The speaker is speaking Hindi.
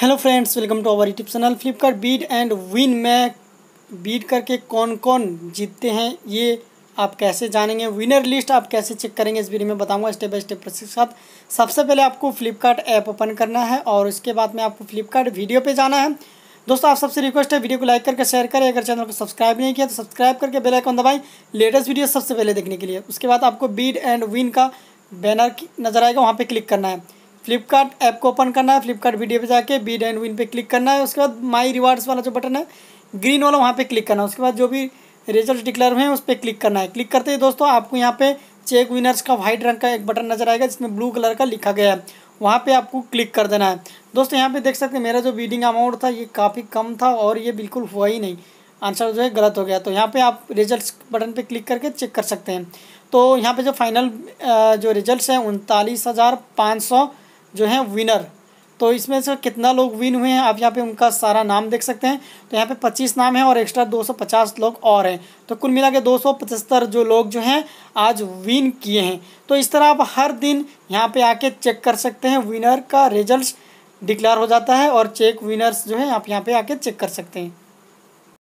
hello friends welcome to our YouTube channel Flipkart bid and win में बीट करके कौन कौन जीतते हैं ये आप कैसे जानेंगे विनर लिस्ट आप कैसे चेक करेंगे इस वीडियो में बताऊंगा स्टेप बाय स्टेप प्रोसेस के साथ सबसे पहले आपको फ्लिपकार्ट ऐप ओपन करना है और उसके बाद में आपको फ्लिपकार्ट वीडियो पर जाना है दोस्तों आप सबसे रिक्वेस्ट है वीडियो को लाइक करके शेयर करें अगर चैनल को सब्सक्राइब नहीं किया तो सब्सक्राइब करके बेल आइकन दबाएं लेटेस्ट वीडियो सबसे पहले देखने के लिए उसके बाद आपको बीड एंड विन का बैनर नजर आएगा वहाँ पर क्लिक करना है फ्लिपकार्ट ऐप को ओपन करना है फ्लिपकार्ट वीडियो पे जाके बीड एंड विन पे क्लिक करना है उसके बाद माई रिवार्ड्स वाला जो बटन है ग्रीन वाला वहाँ पे क्लिक करना है उसके बाद जो भी रिजल्ट डिक्लेयर हुए हैं उस पर क्लिक करना है क्लिक करते ही दोस्तों आपको यहाँ पे चेक विनर्स का व्हाइट रंग का एक बटन नजर आएगा जिसमें ब्लू कलर का लिखा गया है वहाँ पर आपको क्लिक कर देना है दोस्तों यहाँ पे देख सकते हैं मेरा जो बीडिंग अमाउंट था ये काफ़ी कम था और ये बिल्कुल हुआ ही नहीं आंसर जो है गलत हो गया तो यहाँ पे आप रिजल्ट्स बटन पे क्लिक करके चेक कर सकते हैं तो यहाँ पे जो फाइनल जो रिजल्ट्स हैं उनतालीस हज़ार पाँच सौ जो हैं विनर तो इसमें से कितना लोग विन हुए हैं आप यहाँ पे उनका सारा नाम देख सकते हैं तो यहाँ पे पच्चीस नाम है और एक्स्ट्रा दो सौ पचास लोग और हैं तो कुल मिला के दो सौ पचहत्तर जो लोग जो हैं आज विन किए हैं तो इस तरह आप हर दिन यहाँ पे आके चेक कर सकते हैं विनर का रिजल्ट डिक्लेयर हो जाता है और चेक विनर्स जो है आप यहाँ पे आके चेक कर सकते हैं